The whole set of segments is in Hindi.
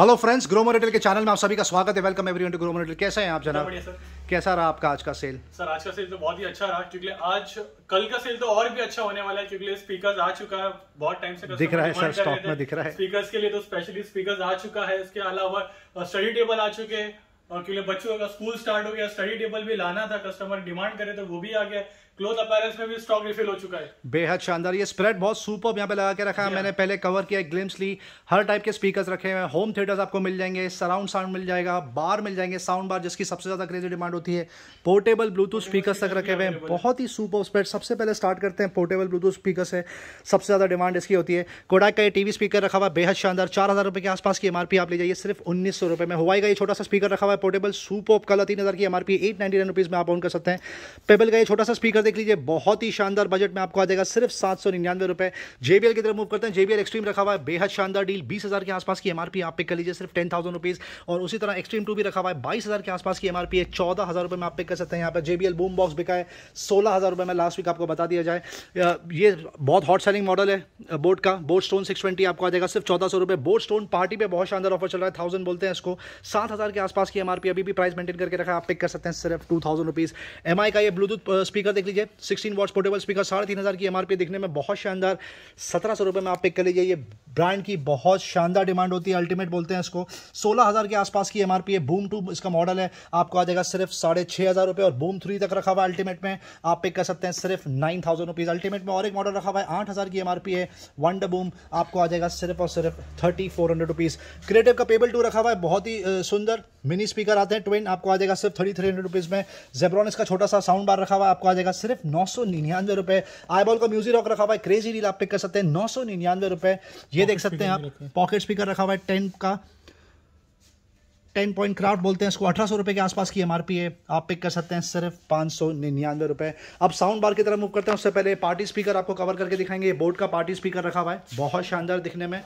हेलो फ्रेंड्स ग्रोमो रिटेल के चैनल में आप सभी का स्वागत है welcome everyone to Gromo retail कैसा है आप जनाब कैसा रहा आपका आज का सेल सर आज का सेल तो बहुत ही अच्छा रहा क्योंकि आज कल का सेल तो और भी अच्छा होने वाला है क्योंकि स्पीकर आ चुका है बहुत टाइम से दिख रहा है सर स्टॉक में दिख रहा है स्पीकर के लिए तो स्पेशली स्पीकर आ चुका है इसके अलावा स्टडी टेबल आ चुके हैं और क्योंकि बच्चों का स्कूल स्टार्ट हो गया स्टडी टेबल भी लाना था कस्टमर डिमांड करे तो वो भी आ गया क्लोथ में भी स्टॉक रिफिल हो चुका है बेहद शानदार ये स्प्रेड बहुत सुपर यहाँ पे लगा के रखा है मैंने पहले कवर किया ग्लिम्स ली हर टाइप के स्पीकर्स रखे हैं होम थिएटर्स आपको मिल जाएंगे सराउंड साउंड मिल जाएगा बार मिल जाएंगे साउंड बार जिसकी सबसे ज़्यादा क्रेजी डिमांड होती है पोर्टेबल ब्लूटूथ स्पीकर्स तक रखे हुए हैं बहुत ही सुपर स्प्रेड सबसे पहले स्टार्ट करते हैं पोर्टेबल ब्लूटूथ स्पीकर से सबसे ज़्यादा डिमांड इसकी होती है कोडाक का ये टीवी स्पीकर रखा हुआ बेहद शानदार चार हज़ार रुपए के आसपास की एमआरपी आप ले जाइए सिर्फ उन्नीस सौ रुपए में हुआ का ये छोटा सा स्पीकर रखा हुआ है पोर्टेबल सुपर कलर तीन हज़ार की एमआरपी एट नाइन रुपीज़ में आप ऑन कर सकते हैं पेबल का ये छोटा सा स्पीकर देख लीजिए बहुत ही शानदार बजट में आपको आ जाएगा सिर्फ सात सौ निन्यानवे रुपए जेबीएल की तरफ मूव करते हैं जेबीएल एक्सट्रीम रखा हुआ है बेहद शानदार डील बीस हजार के आसपास की एमआरपी आप पे कर लीजिए सिर्फ टेन थाउजेंड रुपीज और उसी तरह एक्सट्रीम टू भी रखा हुआ है बाईस हजार के आसपास की एमआरपी है चौदह हजार रुपए में आप पे कर सकते हैं यहाँ पर जेबीएल बूम बॉक्स बिका है सोलह हजार रुपए में लास्ट वीक आपको बता दिया जाए ये बहुत हॉट सेलिंग मॉडल है बोर्ड का बोर्ड स्टोन सिक्स ट्वेंटी आपको आ जाएगा सिर्फ चौदह सौ रुपए बोर्ड स्टोन पार्टी पे बहुत शानदार ऑफर चल रहा है थाउजेंड बोलते हैं इसको सात हजार के आसपास की एमआरपी अभी भी प्राइस मेंटेन करके रखा है आप पिक कर सकते हैं सिर्फ टू थाउजेंड रुपीज एमआई का ये ब्लूटूथ स्पीकर uh, देख लीजिए है सिक्सटीन वॉट्स पोर्टेबल स्पीकर साढ़े तीन हज़ार की एमआरपी देखने में बहुत शानदार सत्रह सौ रुपये में आप पिक कर लीजिए ये ब्रांड की बहुत शानदार डिमांड होती है अल्टीमेट बोलते हैं इसको सोलह हज़ार के आसपास की एमआरपी है बूम टू इसका मॉडल है आपको आ जाएगा सिर्फ साढ़े छः हज़ार रुपये और बूम थ्री तक रखा हुआ है अल्टीमेट में आप पिक कर सकते हैं सिर्फ नाइन थाउजेंड रुपीज़ अल्टीमेट में और एक मॉडल रखा हुआ है आठ हज़ार की एमआरपी है वनडर बूम आपको आ जाएगा सिर्फ और सिर्फ thirty four hundred rupees Creative का पेबल टू रखा हुआ है बहुत ही सुंदर मिनी स्पीकर आते हैं ट्विन आपको आ जाएगा सिर्फ थर्टी थ्री हंड्रेड रुपीज़ में जेब्रॉन इसका छोटा सा साउंड बार रखा हुआ है आपको आ जाएगा सिर्फ नौ सौ निन्यानवे रुपये आईबॉल का म्यूजिक रॉक रखा हुआ है क्रेजी रील आप पिक कर सकते हैं नौ सौ निन्यानवे रुपये ये देख सकते हैं आप पॉकेट स्पीकर रखा हुआ है टेन का टेन पॉइंट क्राफ्ट बोलते हैं इसको अठारह सौ रुपए के आसपास की एमआरपी है आप पिक कर सकते हैं सिर्फ पांच सौ निन्यानवे रुपए अब साउंड बार की तरफ मूव करते हैं उससे पहले पार्टी स्पीकर आपको कवर करके दिखाएंगे बोर्ड का पार्टी स्पीकर रखा हुआ है बहुत शानदार दिखने में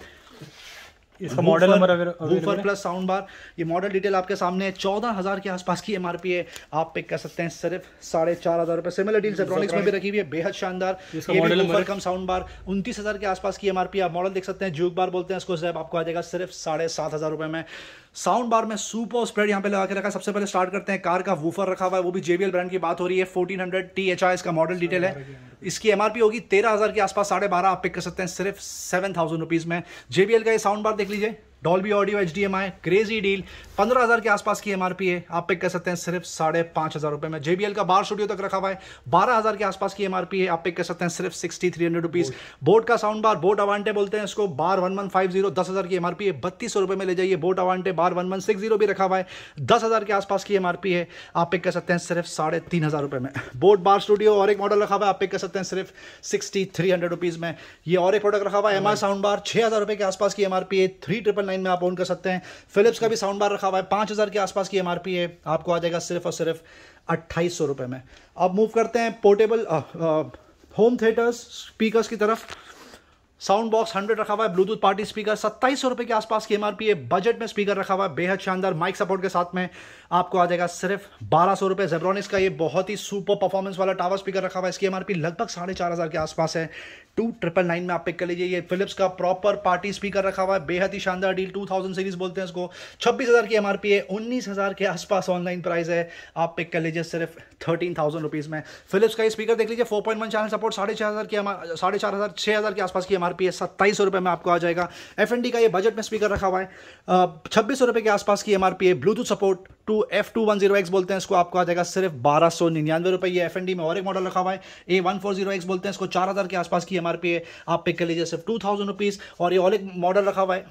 इसका model number woofer plus sound bar ये मॉडल डिटेल आपके सामने चौदह हज़ार के आसपास की एमआरपी है आप पिक कर सकते हैं सिर्फ साढ़े चार हज़ार रुपए सिमिलर डील इलेक्ट्रॉनिक्स में भी रखी हुई है बेहद शानदार वूफर कम साउंड बार उन्तीस हज़ार के आसपास की एमआरपी आप मॉडल देख सकते हैं जूक बार बोलते हैं इसको जैब आपको आ जाएगा सिर्फ साढ़े सात हज़ार रुपए में साउंड बार में सुपर स्प्रेड यहाँ पे लगा के रखा है सबसे पहले स्टार्ट करते हैं कार का वूफर रखा हुआ है वो भी जेबीएल ब्रांड की बात हो रही है fourteen hundred T H I इसका मॉडल डिटेल है इसकी एमआरपी होगी तेरह हज़ार के आसपास साढ़े बारह आप पिक कर सकते हैं सिर्फ सेवन थाउजेंड रुपीज़ में जेबीएल का ये साउंड बार देख लीजिए Dolby audio H D M I crazy deal पंद्रह हज़ार के आसपास की एमआरपी है आप पिक कर सकते हैं सिर्फ साढ़े पांच हज़ार रुपए में जेबीएल का बार स्टूडियो तक रखा हुआ है बारह हज़ार के आसपास की एमआरपी है आप पिक कर सकते हैं सिर्फ sixty three hundred rupees boAt का साउंड बार बोट अवान्टे बोलते हैं इसको bar one one five zero दस हज़ार की एमआरपी है बत्तीस सौ में ले जाइए boAt Aavante bar one one six zero भी रखा हुआ है दस हज़ार के आसपास की एमआरपी है आप पिक कर सकते हैं सिर्फ साढ़े तीन हज़ार रुपये में बोट बार स्टूडियो और एक मॉडल रखा हुआ है आप पिक कर सकते हैं सिर्फ सिक्सटी थ्री हंड्रेड रुपीज़ में ये और एक प्रोडक्ट रखा हुआ है एम साउंड बार छह हज़ार रुपए के आसपास की एमआरपी है थ्री ट्रिपल नाइन में आप ऑन कर सकते हैं फिलिप्स का भी साउंड बार रखा हुआ है पांच हज़ार के आसपास की एमआरपी है आपको आ जाएगा सिर्फ और सिर्फ अट्ठाईस सौ रुपए में अब मूव करते हैं पोर्टेबल होम थिएटर्स स्पीकर्स की तरफ साउंड बॉक्स हंड्रेड रखा हुआ है ब्लूटूथ पार्टी स्पीकर सत्ताईस सौ रुपए के आसपास की एमआरपी है बजट में स्पीकर रखा हुआ है बेहद शानदार माइक सपोर्ट के साथ में आपको आ जाएगा सिर्फ बारह सौ रुपये जेब्रॉनिक्स का ये बहुत ही सुपर परफॉर्मेंस वाला टावर स्पीकर रखा हुआ है इसकी एमआरपी लगभग साढ़े चार हज़ार के आसपास है टू ट्रिपल नाइन में आप पिक कर लीजिए ये फिलिप्स का प्रॉपर पार्टी स्पीकर रखा हुआ है बेहद ही शानदार डील टू थाउजेंड सीरीज बोलते हैं इसको छब्बीस हज़ार की एमआरपी है उन्नीस हज़ार के आसपास ऑनलाइन प्राइस है आप पिक कर लीजिए सिर्फ थर्टीन थाउजेंड रुपीज़ में फिलिप्स का ये स्पीकर देख लीजिए four point one channel support साढ़े छः हज़ार की साढ़े चार हज़ार छः हज़ार के आसपास की एमआरपी है सत्ताईस सौ रुपये में आपको आ जाएगा एफ एन डी का ये बजट में स्पीकर रखा हुआ है छब्बीस सौ रुपये के आसपास की एमआरपी है Bluetooth support two F two one zero X बोलते हैं इसको आपको आ जाएगा सिर्फ बारह सौ निन्यानवे रुपये ये एफ एन डी में और एक मॉडल रखा हुआ है A one four zero X बोलते हैं इसको चार हज़ार के आसपास की एम आर पी है आप पिक कर लीजिए सिर्फ टू थाउजेंड रुपीज़ और ये और एक मॉडल रखा हुआ है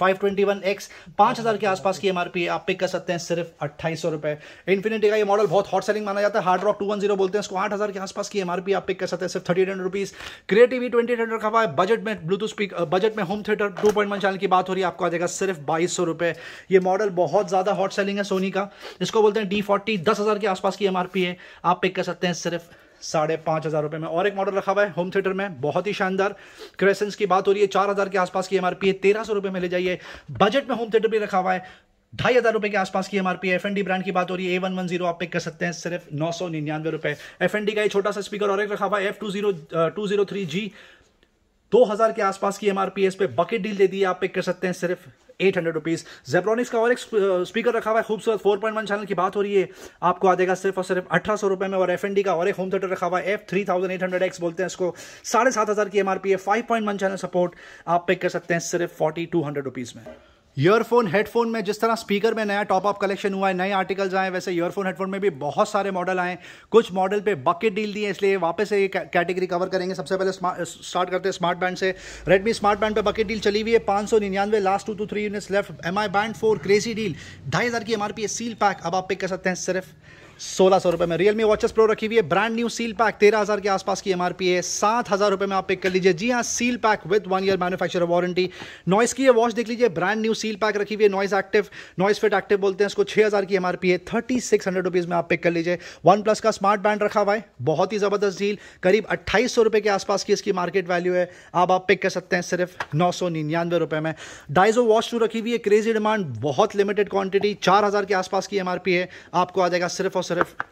फाइव ट्वेंटी वन एक्स पांच हजार के आसपास की एमआरपी आप पिक कर सकते हैं सिर्फ अट्ठाईस सौ रुपए इन्फिनिटी का ये मॉडल बहुत हॉट सेलिंग माना जाता है hard rock two one zero बोलते हैं इसको आठ हजार के आसपास की एमआरपी आप पिक कर सकते हैं सिर्फ thirty hundred rupees Creative twenty hundred रखा हुआ है बजट में ब्लूटूथ स्पीक बजट में home theatre two point one channel की बात हो रही है आपको आ जाएगा सिर्फ बाईस सौ रुपए ये मॉडल बहुत ज्यादा हॉट सेलिंग है सोनी का इसको बोलते हैं डी फोर्टी दस हजार के आसपास की एमआरपी है आप पिक कर सकते हैं सिर्फ साढ़े पाँच हज़ार रुपये में और एक मॉडल रखा हुआ है होम थिएटर में बहुत ही शानदार क्रेसेंस की बात हो रही है चार हज़ार के आसपास की एमआरपी है तेरह सौ रुपये में ले जाइए बजट में होम थिएटर भी रखा हुआ है ढाई हज़ार रुपये के आसपास की एमआरपी एफ एनडी ब्रांड की बात हो रही है ए वन वन जीरो आप पिक कर सकते हैं सिर्फ नौ सौ निन्यानवे रुपये एफ एनडी का ये छोटा सा स्पीकर और एक रखा हुआ है F two zero two zero three G दो हज़ार के आसपास की एमआरपी इस पर बकेट डील दे दी आप पिक कर सकते हैं सिर्फ एट हंड्रेड रुपीज जेब्रॉनिक्स का और एक स्पीकर रखा हुआ है खूबसूरत फोर पॉइंट वन चैनल की बात हो रही है आपको आ जाएगा सिर्फ और सिर्फ अठारह सौ रुपए में और एफ एन डी का और एक होम थिएटर रखा हुआ है F three thousand eight hundred X बोलते हैं इसको साढ़े सात हज़ार की एमआरपी है five point one channel support आप पिक कर सकते हैं सिर्फ फोर्टी टू हंड्रेड रुपीज़ में ईयरफोन हेडफोन में जिस तरह स्पीकर में नया टॉप अप कलेक्शन हुआ है नए आर्टिकल्स आए वैसे ईयरफोन हेडफोन में भी बहुत सारे मॉडल आए कुछ मॉडल पे बकेट डील दिए इसलिए वापस से ये कैटेगरी कवर करेंगे सबसे पहले स्टार्ट करते हैं स्मार्ट बैंड से रेडमी स्मार्ट बैंड पे बकेट डील चली हुई है पाँच सौ निन्यानवे last two two three units left M I band four crazy deal ढाई हज़ार की एम आर पी है सील पैक अब आप पिक कर सकते हैं सिर्फ सोलह सौ रुपये में रियल मी वॉचेस प्रो रखी हुई है ब्रांड न्यू सील पैक तेरह हज़ार के आसपास की एमआरपी है सात हज़ार रुपये में आप पिक कर लीजिए जी हाँ seal pack with one year manufacture warranty Noise की ये वॉच देख लीजिए ब्रांड न्यू सील पैक रखी हुई है Noise active Noise fit active बोलते हैं इसको छः हज़ार की एमआरपी है थर्टी सिक्स हंड्रेड रुपीज़ में आप पिक कर लीजिए वन प्लस का स्मार्ट बैंड रखा हुआ है बहुत ही ज़बरदस्त डील करीब अट्ठाईस सौ रुपये के आसपास की इसकी मार्केट वैल्यू है अब आप पिक कर सकते हैं सिर्फ नौ सौ निन्यानवे रुपये में डाइजो वॉच टू रखी हुई है क्रेजी डिमांड बहुत लिमिटेड क्वांटिटी चार हज़ार के आसपास की एमआरपी है आपको आ जाएगा सिर्फ और सिर्फ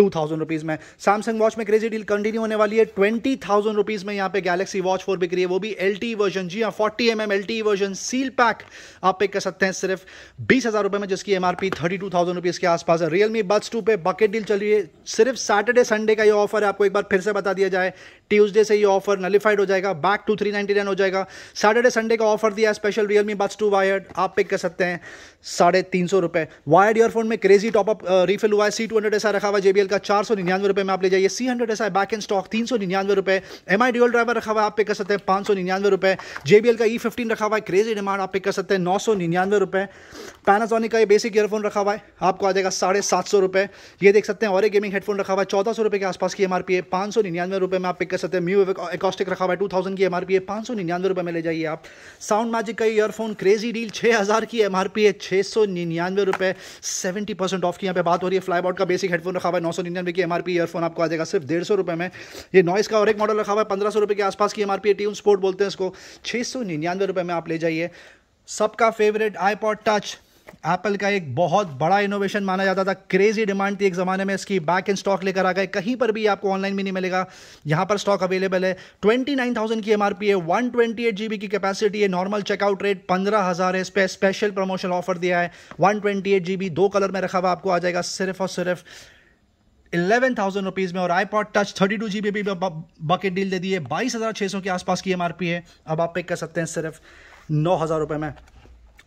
टू थाउजेंड रुपीज़ में सैमसंग वॉच में क्रेजी डील कंटिन्यू होने वाली है ट्वेंटी थाउजेंड रुपीज़ में यहाँ पे गैलेक्सी वॉच फोर बिक रही है वो भी एल टी वर्जन जी हाँ forty M M L T version seal pack आप पे कर सकते हैं सिर्फ बीस हज़ार रुपये में जिसकी M R P thirty two thousand rupees के आसपास है रियलमी बस टू पे बकेट डील चल रही है सिर्फ सैटरडे संडे का ये ऑफर है आपको एक बार फिर से बता दिया जाए ट्यूजडे से ये ऑफर नलीफाइड हो जाएगा back to three ninety nine हो जाएगा सैटरडे संडे का ऑफर दिया special Realme buds two wired आप पिक कर सकते हैं साढ़े तीन सौ रुपये वायर्ड ईयरफोन में क्रेजी टॉपअप रिफिल हुआ है सी टू हंड्रेड ऐसा रखा हुआ जेबीएल का चार सौ निन्यानवे रुपये में आप ले जाइए सी हंड्रेड ऐसा है बैक एंड स्टॉक तीन सौ निन्यानवे रुपये एम आई ड्यूल ड्राइवर रखा हुआ है आप पिक कर सकते हैं पाँच सौ निन्यानवे रुपये जेबीएल का ई e फिफ्टीन रखा हुआ है क्रेजी डिमांड आप पिक कर सकते हैं नौ सौ निन्यानवे रुपये पैनासोनिक का ये बेसिक ईयरफोन रखा हुआ है आपको आ जाएगा साढ़े सात सौ रुपये ये देख सकते हैं और गेमिंग हेडफोन रखा हुआ है चौदह सौ रुपये के आसपास की एम आर पी है पाँच सौ निन्यानवे रुपये में आप पिक कर सकते हैं म्यू एकॉस्टिक रखा हुआ है टू थाउजेंड की एम है पाँच सौ निन्यानवे रुपये में ले जाइए आप साउंड मैजिक का ईयरफोन क्रेजी डील छः हज़ार की एम है छः सौ निन्यानवे रुपये सेवेंटी परसेंट ऑफ की यहाँ पे बात हो रही है फ्लाईबॉट का बेसिक हेडफोन रखा हुआ है नौ सौ निन्यानवे की एम आर ईयरफोन आपको आ जाएगा सिर्फ डेढ़ सौ रुपये में ये नॉइस का और एक मॉडल रखा हुआ है पंद्रह सौ रुपये के आसपास की एम आर पी है ट्यून स्पोर्ट बोलते हैं इसको छः सौ निन्यानवे रुपये में आप ले जाइए सबका फेवरेट आईपॉड टच एप्पल का एक बहुत बड़ा इनोवेशन माना जाता था क्रेजी डिमांड थी एक ज़माने में इसकी बैक इन स्टॉक लेकर आ गए कहीं पर भी आपको ऑनलाइन भी नहीं मिलेगा यहाँ पर स्टॉक अवेलेबल है ट्वेंटी नाइन थाउजेंड की एम है वन ट्वेंटी एट जीबी की कैपेसिटी है नॉर्मल चेकआउट रेट पंद्रह हजार है इस पर स्पेशल प्रमोशन ऑफर दिया है वन ट्वेंटी एट जीबी दो कलर में रखा हुआ आपको आ जाएगा सिर्फ और सिर्फ इलेवन थाउजेंड रुपीज़ में और iPod touch thirty two G B भी बकेट डील दे दी है बाईस हज़ार छः सौ के आसपास की एम है अब आप पिक कर सकते हैं सिर्फ नौ हज़ार रुपये में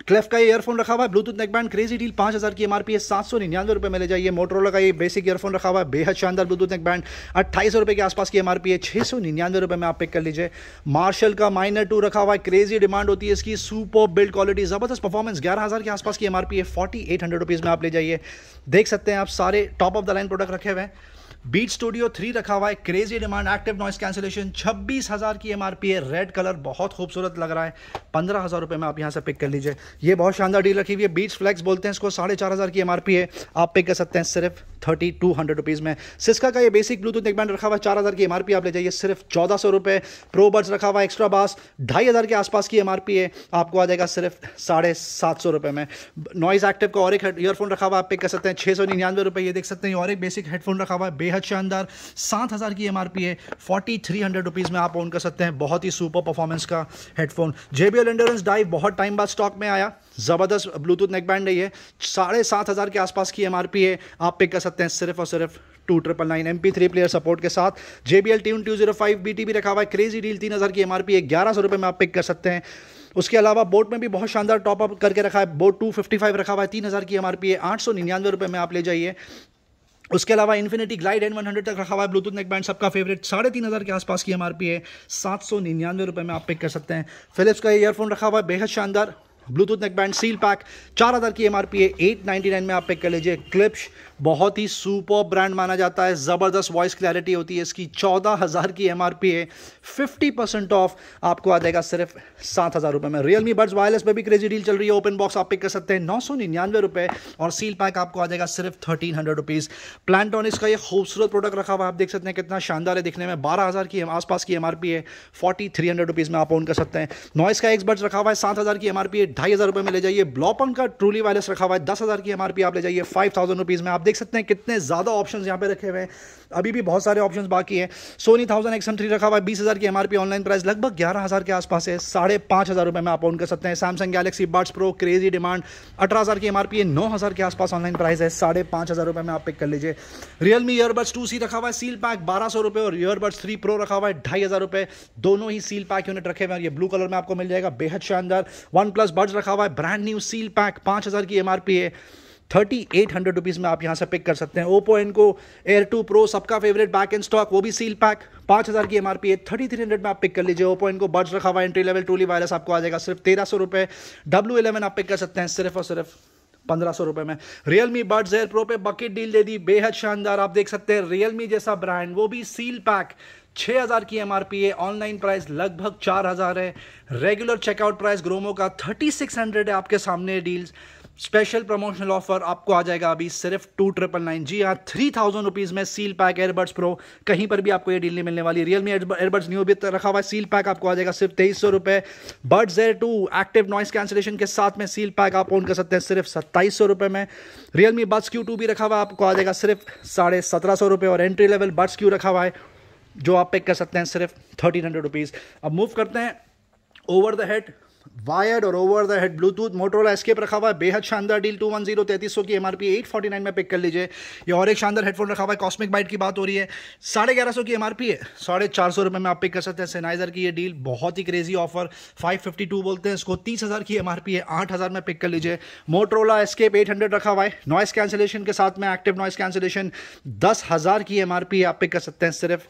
क्लेफ का ये ईयरफोन रखा हुआ है ब्लूटूथ नेकबैंड क्रेजी डील पाँच हज़ार की एमआरपी है सात सौ निन्यानवे रुपये में ले जाइए मोटरोला का ये बेसिक ईयरफोन रखा हुआ है बेहद शानदार ब्लूटूथ नेकबैंड अट्ठाईस रुपए रुपये के आसपास की एमआरपी है छः सौ निन्यानवे रुपये में आप पिक कर लीजिए मार्शल का माइनर टू रखा हुआ है क्रेजी डिमांड होती है इसकी सुपर बिल्ड क्वालिटी ज़बरदस्त परफॉर्मेंस ग्यारह हज़ार के आसपास की एमआरपी है फोर्टी एट हंड्रेड रुपीज़ में आप ले जाइए देख सकते हैं आप सारे top of the line product रखे हुए हैं बीट स्टूडियो थ्री रखा हुआ है crazy demand active noise cancellation छब्बीस हज़ार की एमआरपी है रेड कलर बहुत खूबसूरत लग रहा है पंद्रह हज़ार रुपये में आप यहाँ से पिक कर लीजिए ये बहुत शानदार डील रखी हुई है बीच फ्लैक्स बोलते हैं इसको साढ़े चार हज़ार की एमआरपी है आप पिक कर सकते हैं सिर्फ थर्टी टू हंड्रेड रुपीज़ में सिस्का का ये बेसिक ब्लूटूथ नेकबैंड रखा हुआ चार हज़ार की एमआरपी आप ले जाइए सिर्फ चौदह सौ रुपये प्रोबर्ड्स रखा हुआ एक्स्ट्रा बास ढाई हज़ार के आसपास की एमआरपी है आपको आ जाएगा सिर्फ साढ़े सात सौ रुपये में नॉइज़ एक्टिव का और एक ईयरफोन रखा हुआ आप पिक कर सकते हैं छः सौ निन्यानवे रुपये ये देख सकते हैं और एक बेसिक हेडफोन रखा हुआ है बेहद शानदार सात हज़ार की एम है फोर्टी थ्री हंड्रेड रुपीज़ में आप ऑन कर सकते हैं बहुत ही सुपर परफॉर्मेंस का headphone J B L endurance dive बहुत टाइम बाद स्टॉक में आया ज़बरदस्त ब्लूटूथ नेकबैंड है साढ़े सात हज़ार के आसपास की एम है आप पिक कर सकते सकते हैं सिर्फ और सिर्फ two triple nine M three player support के साथ J B L T two zero five B T भी रखा हुआ है क्रेजी डील तीन हज़ार की एम आर पी है ग्यारह सौ रुपये में आप पिक कर सकते हैं उसके अलावा बोट में भी बहुत शानदार टॉपअप करके रखा है बोट टू फिफ्टी फाइव रखा हुआ है तीन हज़ार की एम आर पी है आठ सौ निन्यानवे रुपये में आप ले जाइए उसके अलावा infinity glide N one hundred तक रखा हुआ है ब्लूटूथ नेक बैंड सबका फेवरेट साढ़े तीन हज़ार के आसपास की एमआरपी है सात सौ निन्यानवे रुपये में आप पिक कर सकते हैं फिलिप्स का ईयरफोन रखा हुआ है बेहद शानदार ब्लूटूथ नेक सील पैक चार हज़ार की एम आर पी है एट नाइन्टी नाइन में आप पिक कर लीजिए क्लिप्स बहुत ही सुपर ब्रांड माना जाता है ज़बरदस्त वॉइस क्लैरिटी होती है इसकी चौदह हज़ार की एम आर पी है फिफ्टी परसेंट ऑफ आपको आ जाएगा सिर्फ सात हज़ार रुपये में रियल मी बर्ड्स वायरलेस पर भी क्रेजी डील चल रही है ओपन बॉक्स आप पिक कर सकते हैं नौ सौ निन्यानवे रुपये और सील पैक आपको आ जाएगा सिर्फ थर्टीन हंड्रेड रुपीज़ प्लान्टॉनिक्स का ये खूबसूरत प्रोडक्ट रखा हुआ आप देख सकते हैं कितना शानदार है दिखने में बारह हज़ार की आसपास की एम आर पी है फोर्टी थ्री हंड्रेड रुपीज़ में आप ऑन कर सकते हैं नॉइस का एक्सबर्ट्स रखा हुआ है सात हज़ार की एम आर पी है ढाई हज़ार रुपये में ले जाइए ब्लॉपन का ट्रूली वायरलेस रखा हुआ है दस हज़ार की एम आप ले जाइए फाइव थाउजेंड रुपीज़ में आप देख सकते हैं कितने ज़्यादा ऑप्शन यहाँ पे रखे हुए हैं अभी भी बहुत सारे ऑप्शन बाकी हैं सोनी थाउजेंड एक्सन थ्री रखा हुआ है बीस हज़ार की एम ऑनलाइन प्राइस लगभग ग्यारह हज़ार के आसपास है साढ़े पाँच हज़ार रुपये में आप ऑन कर सकते हैं Samsung Galaxy buds pro crazy demand अठारह हज़ार की एम है नौ हज़ार के आसपास ऑनलाइन प्राइस है साढ़े पाँच हज़ार रुपये में आप पिक कर लीजिए रियलमी ईयरबड्स टू सी रखा हुआ है सील पैक बारह सौ रुपये और ईयरबड्स थ्री प्रो रखा हुआ है ढाई हज़ार रुपये दोनों ही सील पैक यूनिट रखे हुए हैं और ये ब्लू कलर में आपको मिल जाएगा बेहद शानदार वन प्लस लॉर्ज रखा हुआ है ब्रांड न्यू सील पैक पाँच हज़ार की एमआरपी है थर्टी एट हंड्रेड रुपीज़ में आप यहाँ से पिक कर सकते हैं Oppo Enco air two pro सबका फेवरेट बैक एंड स्टॉक वो भी सील पैक पाँच हज़ार की एमआरपी है थर्टी थ्री हंड्रेड में आप पिक कर लीजिए ओप्पो इनको बर्ड्स रखा हुआ एंट्री लेवल टूली वायरस आपको आ जाएगा सिर्फ तेरह सौ रुपये डब्ल्यू इलेवन आप पिक कर सकते हैं सिर्फ और सिर्फ पंद्रह सौ रुपये में रियलमी बर्ड्स एयर प्रो पे बकेट डील दे दी बेहद शानदार आप देख सकते हैं रियलमी जैसा ब्रांड वो भी सील पैक 6000 हज़ार की एम आर पी है ऑनलाइन प्राइस लगभग चार हज़ार है रेगुलर चेकआउट प्राइस ग्रोमो का थर्टी सिक्स हंड्रेड है आपके सामने डील्स स्पेशल प्रमोशनल ऑफर आपको आ जाएगा अभी सिर्फ टू ट्रिपल नाइन जी हाँ थ्री थाउजेंड रुपीज़ में सील पैक एयरबड्स प्रो कहीं पर भी आपको ये डील नहीं मिलने वाली रियलमी एयरबड्स न्यू भी रखा हुआ है सील पैक आपको आ जाएगा सिर्फ तेईस सौ रुपए bud air two active noise cancellation के साथ में सील पैक आप ऑन कर सकते हैं सिर्फ सत्ताईस सौ रुपए में रियलमी बर्ड्स क्यू टू भी रखा हुआ आपको आ जाएगा सिर्फ साढ़े सत्रह सौ रुपए और एंट्री लेवल बर्ड्स क्यू रखा हुआ है जो आप पिक कर सकते हैं सिर्फ थर्टीन हंड्रेड रुपीज़ अब मूव करते हैं ओवर द हेड वायर्ड और over the head Bluetooth Motorola escape रखा हुआ है बेहद शानदार डील टू वन जीरो तैतीस सौ की M R P eight forty nine में पिक कर लीजिए ये और एक शानदार हेडफोन रखा हुआ है कॉस्मिक बाइट की बात हो रही है साढ़े ग्यारह सौ की एम आर पी है साढ़े चार सौ रुपये में आप पिक कर सकते हैं सेनाइजर की ये डील बहुत ही crazy offer five fifty two बोलते हैं इसको तीस हज़ार की एम आर पी है आठ हज़ार में पिक कर लीजिए मोटरोला एस्केप एट हंड्रेड रखा हुआ है नॉइस कैंसिलेशन के साथ में एक्टिव नॉइस कैंसिलेशन दस हज़ार की एम आर पी आप पिक कर सकते हैं सिर्फ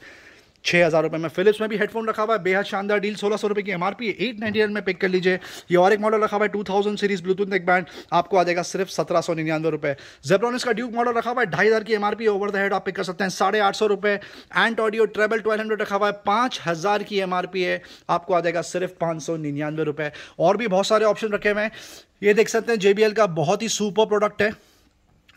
छः हज़ार रुपये में फिलिप्स में भी हेडफोन रखा हुआ है बेहद शानदार डील सोलह सौ रुपये की एम है एट नाइन्टी में पिक कर लीजिए ये और एक मॉडल रखा हुआ है two thousand series Bluetooth neck band आपको आ जाएगा सिर्फ सत्रह सौ निन्यानवे रुपये जेब्रॉन इसका ड्यूक मॉडल रखा हुआ है ढाई हज़ार की एम ओवर द हेड आप पिक कर सकते हैं साढ़े आठ सौ रुपये and audio treble twelve hundred रखा हुआ है पाँच हज़ार की एम है आपको आ जाएगा सिर्फ पाँच सौ निन्यानवे रुपये और भी बहुत सारे ऑप्शन रखे हुए हैं ये देख सकते हैं जे का बहुत ही सुपर प्रोडक्ट है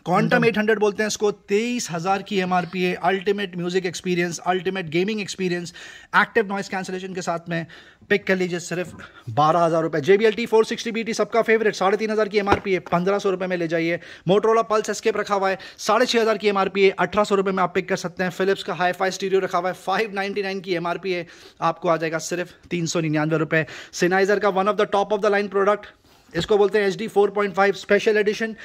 क्वांटम 800 बोलते हैं इसको तेईस हज़ार की एम है ultimate music experience ultimate gaming experience active noise cancellation के साथ में पिक कर लीजिए सिर्फ बारह हज़ार रुपये J B L T four sixty B T सबका फेवरेट साढ़े तीन हज़ार की एम है पंद्रह सौ रुपये में ले जाइए मोटरोला पल्स एस्केप रखा हुआ है साढ़े छः हज़ार की एम है अठारह सौ रुपये में आप पिक कर सकते हैं फिलिप्स का हाई फाई स्टीरियो रखा हुआ है फाइव नाइनटी नाइन की एम है आपको आ जाएगा सिर्फ तीन सौ निन्यानवे रुपये सिनाइजर का one of the top of the line product इसको बोलते हैं H D four point five special edition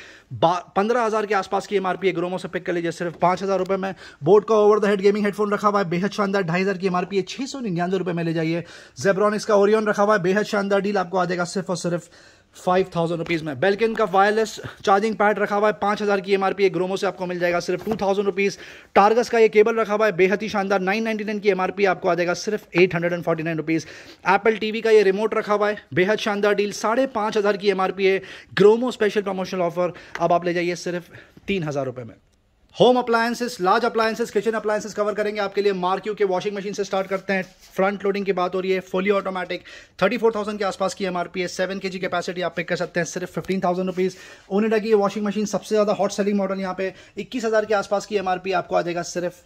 पंद्रह हज़ार के आसपास की पी है ग्रोमो से पिक कर लीजिए सिर्फ पाँच हज़ार रुपये में बोर्ड का over the head gaming headphone रखा हुआ है बेहद शानदार ढाई हज़ार की पी है छः सौ निन्यानवे रुपये में ले जाइए जेब्रॉनिक्स का ओरियन रखा हुआ है बेहद शानदार डील आपको आ जाएगा सिर्फ और सिर्फ फाइव थाउजेंड रुपीज़ में बेल्किन का वायरलेस चार्जिंग पैड रखा हुआ है पाँच हज़ार की एम आर पी ग्रोमो से आपको मिल जाएगा सिर्फ टू थाउजेंड रुपीज़ टारगस का ये केबल रखा हुआ है बेहद ही शानदार नाइन नाइन्टी नाइन की एम आर पी आपको आ जाएगा सिर्फ eight hundred and forty nine rupees Apple T V का ये रिमोट रखा हुआ है बेहद शानदार डील साढ़े पाँच हज़ार की एम आर पी है ग्रोमो स्पेशल प्रमोशनल ऑफर अब आप ले जाइए सिर्फ तीन हज़ार रुपये में home appliances large appliances kitchen appliances cover करेंगे आपके लिए मार्क्यू के वॉशिंग मशीन से स्टार्ट करते हैं फ्रंट लोडिंग की बात हो रही है फुली ऑटोमेटिक 34,000 के आसपास की एमआरपी है सेवन के कैपेसिटी आप पिक कर सकते हैं सिर्फ 15,000 थाउजेंड रुपीज़ ओनेडा की वॉशिंग मशीन सबसे ज़्यादा हॉट सेलिंग मॉडल यहाँ पे इक्कीस के आसपास की एमआरपी आपको आ जाएगा सिर्फ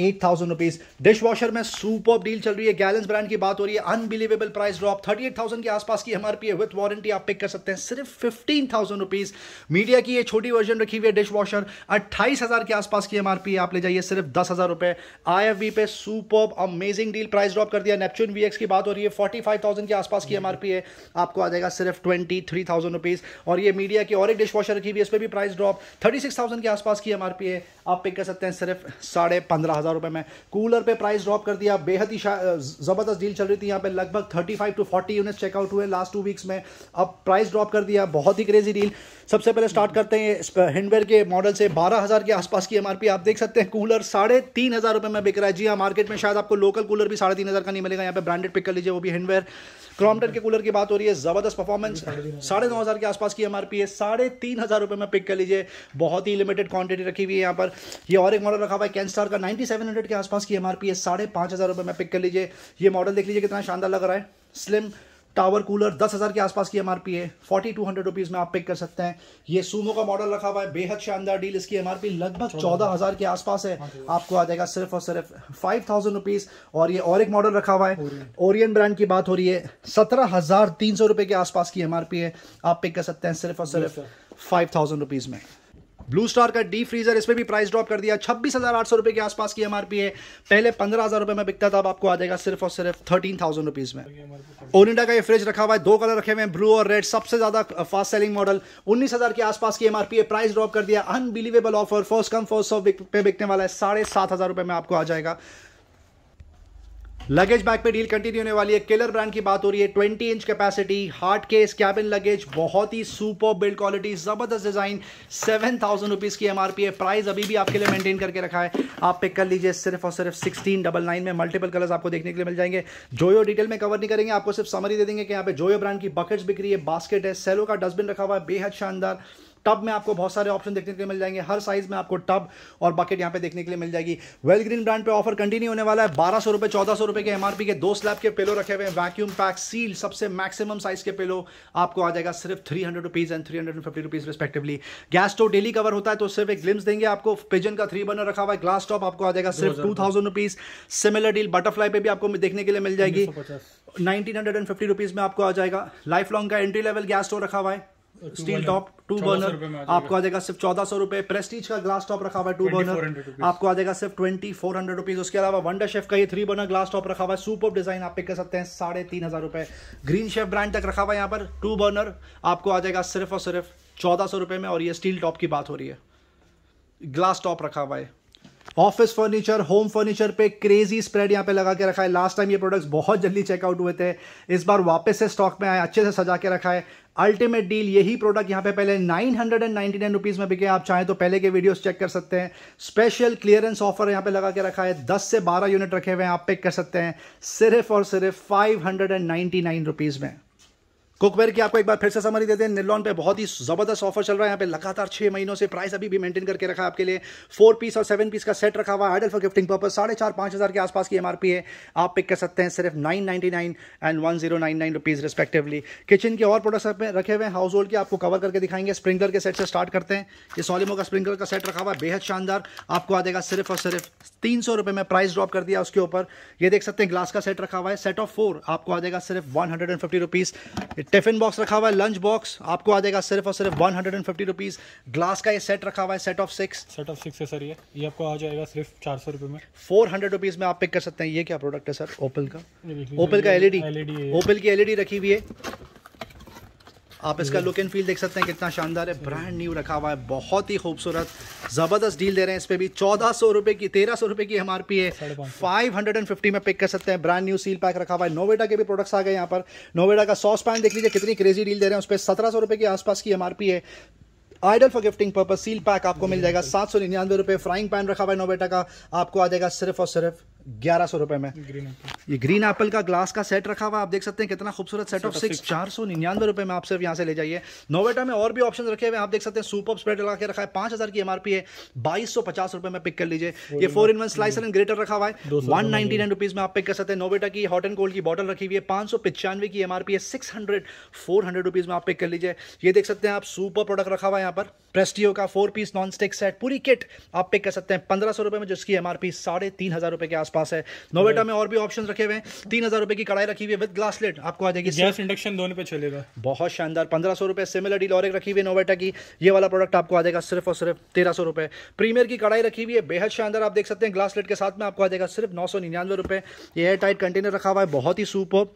eight thousand rupees dish washer में सुपर डील चल रही है गैलेंस ब्रांड की बात हो रही है unbelievable price drop thirty eight thousand के आसपास की एमआरपी है विद वारंटी आप पिक कर सकते हैं सिर्फ फिफ्टीन थाउजेंड रुपीज मीडिया की ये छोटी वर्जन रखी हुई है डिश वॉशर अट्ठाईस हजार के आसपास की एमआरपी आप ले जाइए सिर्फ दस हजार रुपए आई एफ वी पे super amazing deal price drop कर दिया नेपच्यून वी एक्स की बात हो रही है फोर्टी फाइव थाउजेंड के आसपास की एमआरपी है आपको आ जाएगा सिर्फ ट्वेंटी थ्री थाउजेंड रुपीज और ये मीडिया की और एक डिश वॉशर रखी हुई है इस पर भी price drop thirty six thousand के आसपास की एमआरपी है आप पिक कर सकते हैं सिर्फ साढ़े पंद्रह हज़ार रुपये में कूलर पे प्राइस ड्रॉप कर दिया बेहद ही ज़बरदस्त डील चल रही थी यहाँ पे लगभग 35 टू 40 यूनिट्स चेकआउट हुए लास्ट टू वीक्स में अब प्राइस ड्रॉप कर दिया बहुत ही क्रेजी डील सबसे पहले स्टार्ट करते हैं हैंडवेयर के मॉडल से बारह हज़ार के आसपास की एमआरपी आप देख सकते हैं कूलर साढ़े तीन हज़ार रुपए में बिक रहा है जी हाँ मार्केट में शायद आपको लोकल कूलर भी साढ़े तीन हज़ार का नहीं मिलेगा यहाँ पे ब्रांडेड पिक कर लीजिए वो भी हैंडवेयर क्रॉम्पटन के कूलर की बात हो रही है ज़बरदस्त परफॉर्मेंस साढ़े नौ हज़ार के आसपास की एम है साढ़े तीन हज़ार रुपये में पिक कर लीजिए बहुत ही लिमिटेड क्वांटिटी रखी हुई है यहाँ पर ये और एक मॉडल रखा हुआ है कैन स्टार का नाइन्टी सेवन हंड्रेड के आसपास की एमआरपी है साढ़े पाँच हज़ार रुपये में पिक कर लीजिए ये मॉडल देख लीजिए कितना शानदार लग रहा है स्लिम टावर कूलर दस हज़ार के आसपास की एमआरपी है फोर्टी टू हंड्रेड रुपीज़ में आप पिक कर सकते हैं ये सूमो का मॉडल रखा हुआ है बेहद शानदार डील इसकी एमआरपी लगभग चौदह हज़ार के आसपास है हाँ आपको आ जाएगा सिर्फ और सिर्फ फाइव थाउजेंड रुपीज़ और ये और एक मॉडल रखा हुआ है ओरियन ब्रांड की बात हो रही है सत्रह हज़ार तीन सौ रुपये के आसपास की एमआरपी है आप पिक कर सकते हैं सिर्फ और सिर्फ फाइव थाउजेंड रुपीज़ में ब्लू स्टार का डी फ्रीजर इसमें भी प्राइस ड्रॉप कर दिया छब्बीस हजार आठ सौ रुपए के आसपास की एमआरपी है पहले पंद्रह हजार रुपए में बिकता था अब आपको आ जाएगा सिर्फ और सिर्फ थर्टीन थाउजेंड रुपीज में ओनिडा का ये फ्रिज रखा हुआ है दो कलर रखे हुए हैं ब्लू और रेड सबसे ज्यादा फास्ट सेलिंग मॉडल उन्नीस हजार के आसपास की एमआरपी है प्राइस ड्रॉप कर दिया unbelievable offer first come first serve पे बिकने वाला है साढ़े सात हजार रुपए में आपको आ जाएगा लगेज बैग पे डील कंटिन्यू होने वाली है किलर ब्रांड की बात हो रही है 20 inch capacity hard case cabin luggage बहुत ही सुपर बिल्ड क्वालिटी जबरदस्त डिजाइन सेवन थाउजेंड रुपीज की एमआरपी है प्राइस अभी भी आपके लिए मेंटेन करके रखा है आप पिक कर लीजिए सिर्फ और सिर्फ सिक्सटीन डबल नाइन में मल्टीपल कलर्स आपको देखने के लिए मिल जाएंगे जोयो डिटेल में कवर नहीं करेंगे आपको सिर्फ समरी दे देंगे कि यहाँ पे जोयो ब्रांड की बकेट्स बिक रही है बास्केट है सेलो का डस्टबिन रखा हुआ है बेहद शानदार टब में आपको बहुत सारे ऑप्शन देखने के लिए मिल जाएंगे हर साइज में आपको टब और बकेट यहाँ पे देखने के लिए मिल जाएगी वेल ग्रीन ब्रांड पे ऑफर कंटिन्यू होने वाला है बारह सौ रुपए चौदह सौ रुपए के एमआरपी के दो स्लैब के पेलो रखे हुए हैं वैक्यूम पैक सील सबसे मैक्सिमम साइज के पेलो आपको आ जाएगा सिर्फ three hundred rupees and three hundred fifty rupees respectively gas stove daily cover होता है तो सिर्फ एक ग्लिम्स देंगे आपको पिजन का थ्री बनर रखा हुआ है ग्लास टॉप आपको आ जाएगा सिर्फ two thousand rupees similar deal Butterfly पे भी आपको देखने के लिए मिल जाएगी nineteen hundred and fifty rupees में आपको आ जाएगा लाइफ लॉन्ग का एंट्री लेवल गैस स्टोव रखा हुआ है स्टील टॉप टू बर्नर आपको आ जाएगा सिर्फ चौदह सौ रुपए प्रेस्टीज का ग्लास टॉप रखा हुआ है टू बर्नर आपको आ जाएगा सिर्फ ट्वेंटी फोर हंड्रेड रुपीज उसके अलावा वंडर शेफ का ये थ्री बर्नर ग्लास टॉप रखा हुआ है सुपर डिजाइन आप पिक कर सकते हैं साढ़े तीन हजार रुपए ग्रीन शेफ ब्रांड तक रखा हुआ है यहाँ पर टू बर्नर आपको आ जाएगा सिर्फ और सिर्फ चौदह सौ रुपए में और ये स्टील टॉप की बात हो रही है ग्लास टॉप रखा हुआ है ऑफिस फर्नीचर होम फर्नीचर पे क्रेजी स्प्रेड यहाँ पे लगा के रखा है लास्ट टाइम ये प्रोडक्ट्स बहुत जल्दी चेकआउट हुए थे इस बार वापस से स्टॉक में आए अच्छे से सजा के रखा है अल्टीमेट डील यही प्रोडक्ट यहाँ पे पहले nine hundred and nine rupees में बिके आप चाहें तो पहले के वीडियोस चेक कर सकते हैं स्पेशल क्लियरेंस ऑफर यहाँ पे लगा के रखा है दस से बारह यूनिट रखे हुए हैं आप पिक कर सकते हैं सिर्फ और सिर्फ five hundred and ninety nine rupees में कुकवेयर की आपको एक बार फिर से समरी देते हैं निलॉन पे बहुत ही जबरदस्त ऑफर चल रहा है यहाँ पे लगातार छह महीनों से प्राइस अभी भी मेंटेन करके रखा है आपके लिए फोर पीस और सेवन पीस का सेट रखा हुआ आइडल फॉर गिफ्टिंग पर्पज साढ़े चार पांच हज़ार के आसपास की एमआरपी है आप पिक कर सकते हैं सिर्फ nine nine and one zero nine nine rupees kitchen के और प्रोडक्ट्स रखे हुए हाउस होल्ड के आपको कवर करके दिखाएंगे स्प्रिंकलर के सेट से स्टार्ट करते हैं ये सोलिमो का स्प्रिंकलर का सेट रखा हुआ है बेहद शानदार आपको आ जाएगा सिर्फ और सिर्फ तीन सौ में प्राइस ड्रॉप कर दिया उसके ऊपर ये देख सकते हैं ग्लास का सेट रखा हुआ है सेट ऑफ फोर आपको आ जाएगा सिर्फ one hundred and fifty rupees tiffin box रखा हुआ है लंच बॉक्स आपको आ जाएगा सिर्फ और सिर्फ one hundred and fifty rupees glass का ये सेट रखा हुआ है set of six set of six है सर ये ये आपको आ जाएगा सिर्फ चार सौ रुपये में फोर हंड्रेड रुपीज़ में आप पिक कर सकते हैं ये क्या प्रोडक्ट है सर ओपल का ओपल का एलईडी एलईडी ओपल की एलईडी e रखी हुई है आप इसका लुक एंड फील देख सकते हैं कितना शानदार है ब्रांड न्यू रखा हुआ है बहुत ही खूबसूरत ज़बरदस्त डील दे रहे हैं इस पर भी चौदह सौ रुपये की तेरह सौ रुपए की एम आर पी है फाइव हंड्रेड एंड फिफ्टी में पिक कर सकते हैं ब्रांड न्यू सील पैक रखा हुआ है नोवेडा के भी प्रोडक्ट्स आ गए यहाँ पर नोवेडा का सॉस पैन देख लीजिए कितनी क्रेजी डील दे रहे हैं उस पर सत्रह सौ रुपए के आसपास की एम आर पी है ideal for gifting purpose seal pack आपको मिल जाएगा सात सौ निन्यानवे रुपये फ्राइंग पैन रखा हुआ है नोवेटा का आपको आ जाएगा सिर्फ और सिर्फ ग्यारह सौ रुपए में ग्रीन ये ग्रीन एप्पल का ग्लास का सेट रखा हुआ आप देख सकते हैं कितना खूबसूरत सेट ऑफ सिक्स चार सौ निन्यानवे रुपए में आप सिर्फ यहाँ से ले जाइए नोवेटा में और भी ऑप्शन रखे हुए आप देख सकते हैं सुपर स्प्रेड लगा के रखा है पांच हज़ार की एमआरपी है बाईस सौ पचास रुपए में पिक कर लीजिए ये four in one slicer and grater रखा हुआ है वन नाइनटी नाइन रुपीज़ में आप पिक कर सकते हैं नोवेटा की हॉट एंड कोल्ड की बॉटल रखी हुई है पांच सौ पचानवे की एमआरपी है six hundred four hundred rupees में आप पिक कर लीजिए ये देख सकते हैं आप सुपर प्रोडक्ट रखा हुआ है यहाँ पर प्रेस्टियो का four piece non stick set पूरी किट आप पिक कर सकते हैं पंद्रह सौ रुपए में जिसकी एमआरपी साढ़े तीन हज़ार रुपए के आसपास आसपास है नोवेटा में और भी ऑप्शन रखे हुए हैं तीन हजार रुपए की कढ़ाई रखी हुई है विद ग्लास लेट आपको आ जाएगी गैस इंडक्शन दोनों पे चलेगा बहुत शानदार पंद्रह सौ रुपए सिमिलर डील और एक रखी हुई है नोवेटा की ये वाला प्रोडक्ट आपको आ जाएगा सिर्फ और सिर्फ तेरह सौ रुपए प्रीमियर की कढ़ाई रखी हुई है बेहद शानदार आप देख सकते हैं ग्लास लेट के साथ में आपको आ जाएगा सिर्फ नौ सौ निन्यानवे रुपए एयर टाइट कंटेनर रखा हुआ है बहुत ही सुपर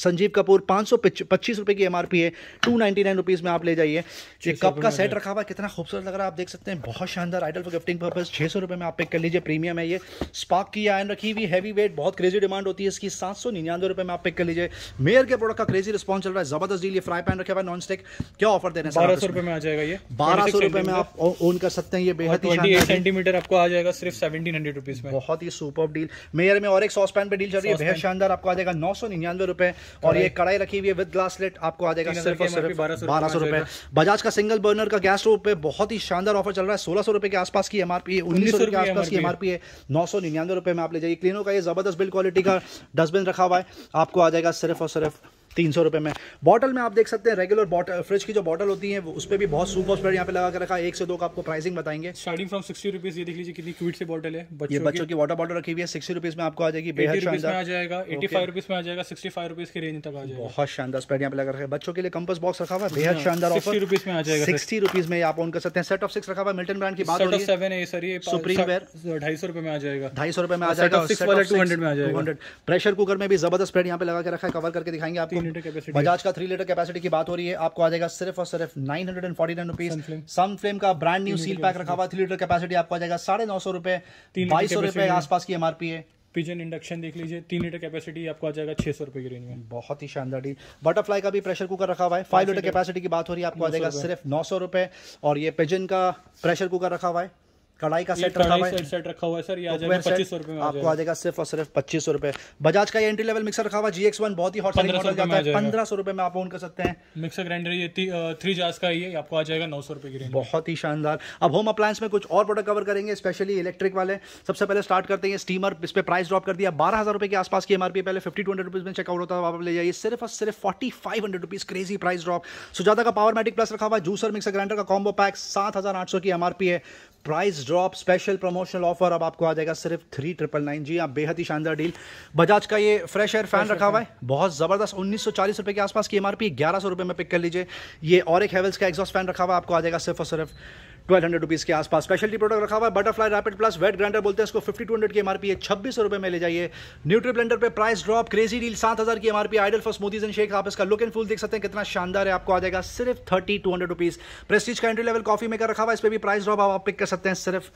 संजीव कपूर पाँच सौ पच्चीस रुपये की एमआरपी है टू नाइन्टी नाइन रुपीज़ में आप ले जाइए ये कप का सेट रखा हुआ कितना खूबसूरत लग रहा है आप देख सकते हैं बहुत शानदार आइडल फॉर गिफ्टिंग पर्पज छः सौ रुपये में आप पिक कर लीजिए प्रीमियम है ये स्पार्क की आयन रखी हुई हैवी वेट बहुत क्रेजी डिमांड होती है इसकी सात सौ निन्यानवे रुपये में आप पिक कर लीजिए मेयर के प्रोडक्ट का क्रेजी रिस्पॉन्स चल रहा है जबरदस्त डील ये फ्राई पैन रखा हुआ नॉन स्टिक क्या ऑफर देने बारह सौ रुपये में आ जाएगा ये बारह सौ रुपये में आप ओन कर सकते हैं ये बेहद ही सेंटीमीटर आपको आ जाएगा सिर्फ सेवेंटीन हंड्रेड रुपीज़ में बहुत ही सुपर डील मेयर में और एक सॉस पैन पर डील चल रही है बेहद शानदार आपको आ जाएगा नौ सौ निन्यानवे रुपये और ये कढ़ाई रखी हुई है विद ग्लास लेट आपको आ जाएगा सिर्फ और सिर्फ बारह सौ रुपए बजाज का सिंगल बर्नर का गैस स्टोव पे बहुत ही शानदार ऑफर चल रहा है सोलह सौ रुपए के आसपास की एमआरपी है उन्नीस सौ के आसपास की एमआरपी है नौ सौ निन्यानवे रुपए में आप ले जाइए क्लीनो का ये जबरदस्त बिल्ड क्वालिटी का डस्टबिन रखा हुआ है आपको आ जाएगा सिर्फ और सिर्फ तीन सौ रुपये में बॉटल में आप देख सकते हैं रेगुलर बॉटल फ्रिज की जो बॉटल होती है उस पर भी बहुत सुपर ऑफ यहाँ पे लगा कर रखा है एक से दो का आपको प्राइसिंग बताएंगे स्टार्टिंग फ्रॉम सिक्सटी रुपीज़ ये देख लीजिए कितनी क्विट से बॉटल है बच्चों ये बच्चों की वाटर बॉटल रखी हुई है सिक्सटी रुपीज़ में आपको आ जाएगी बेहद शानदार आ जाएगा एटी फाइव रुपीज़ में आ जाएगा सिक्सटी फाइव रुपीज़ की रेंज तक आ जाएगा बहुत शानदार स्पेड यहाँ पे लगा रखा है बच्चों के लिए कंपस बॉक्स रखा हुआ है बेहद हाँ, शानदार ऑफर रुपीज़ में आ जाएगा सिक्सटी रुपीज़ में आप ऑन कर सकते हैं सेट ऑफ सिक्स रखा हुआ मिल्टन ब्रांड की बात सेट सेवन है सर सुप्रीम वेयर ढाई सौ रुपए में आ जाएगा ढाई सौ रुपए में आ जाएगा टू हंड्रेड में आ जाएगा टू हंड्रेड प्रेशर कुकर में भी जबरदस्त स्प्रेड यहाँ पे लगा के रखा है कवर करके दिखाएंगे आपको बजाज का थ्री लीटर कैपेसिटी की बात हो रही है आपको आ जाएगा सिर्फ और सिर्फ nine hundred and forty nine rupees flame का ब्रांड न्यू सील पैक रखा हुआ थ्री लीटर कैपेसिटी आपको आ जाएगा साढ़े नौ सौ रुपए बाईस सौ रुपए आसपास की एमआरपी है पिजन इंडक्शन देख लीजिए तीन लीटर कैपेसिटी आपको आ जाएगा छह सौ रुपए की रेंज में बहुत ही शानदार डील बटरफ्लाई का भी प्रेशर कुकर रखा हुआ है फाइव लीटर कैपेसिटी की बात हो रही है आपको आ जाएगा सिर्फ नौ सौ रुपए और ये पिजन का प्रेशर कुकर रखा हुआ है कढ़ाई का सेट रखा हुआ है सेट रखा हुआ है सर ये आ जाएगा पच्चीस आपको आ जाएगा सिर्फ और सिर्फ पच्चीस सौ रुपए बजाज का ये एंट्री लेवल मिक्सर रखा हुआ जी एक्स वन बहुत ही हॉट सेलिंग मॉडल जाता है पंद्रह सौ रुपए में आप ऑन कर सकते हैं मिक्सर ग्राइंडर ये थ्री जार्स का ये आपको आ जाएगा नौ सौ रुपए की रेंज बहुत ही शानदार अब होम अप्लायंस में कुछ और प्रोडक्ट कवर करेंगे स्पेशली इलेक्ट्रिक वाले सबसे पहले स्टार्ट करते हैं स्टीमर इस पर प्राइस ड्रॉप कर दिया बारह हजार रुपए के आसपास की एमआरपी पहले फिफ्टी टू हंड्रेड रुपीज में चेकआउट होता है आप ले जाइए सिर्फ और सिर्फ forty five hundred rupees crazy price drop Sujata का पावर मेटिक प्लस रखा हुआ जूसर मिक्सर ग्राइंडर का कॉम्बो पैक सात हजार आठ सौ की एमआरपी है price drop special promotional offer अब आपको आ जाएगा सिर्फ थ्री ट्रिपल नाइन जी आप हाँ, बेहद ही शानदार डील बजाज का ये फ्रेश एयर फैन रखा हुआ है बहुत ज़बरदस्त उन्नीस सौ चालीस रुपये के आसपास की एम आर पी ग्यारह सौ रुपये में पिक कर लीजिए ये और एक हेवल्स का एग्जॉस्ट फैन रखा हुआ आपको आ जाएगा सिर्फ और सिर्फ ट्वेल्व हंड्रेड रुपीज़ के आसपास स्पेशलिटी प्रोडक्ट रखा हुआ है Butterfly Rapid Plus wet grinder बोलते हैं इसको फिफ्टी टू हंड्रेड की एमआरपी है छब्बीस रुपए में ले जाइए न्यूट्री ब्लेंडर पे प्राइस ड्रॉप क्रेजी डील सात हज़ार की MRP ideal for smoothies and shake आप इसका लुक एंड फुल देख सकते हैं कितना शानदार है आपको आ जाएगा सिर्फ thirty two hundred rupees Prestige का एंट्री लेवल कॉफी मेकर रखा हुआ है इस पर भी प्राइस ड्रॉप आप पिक कर सकते हैं सिर्फ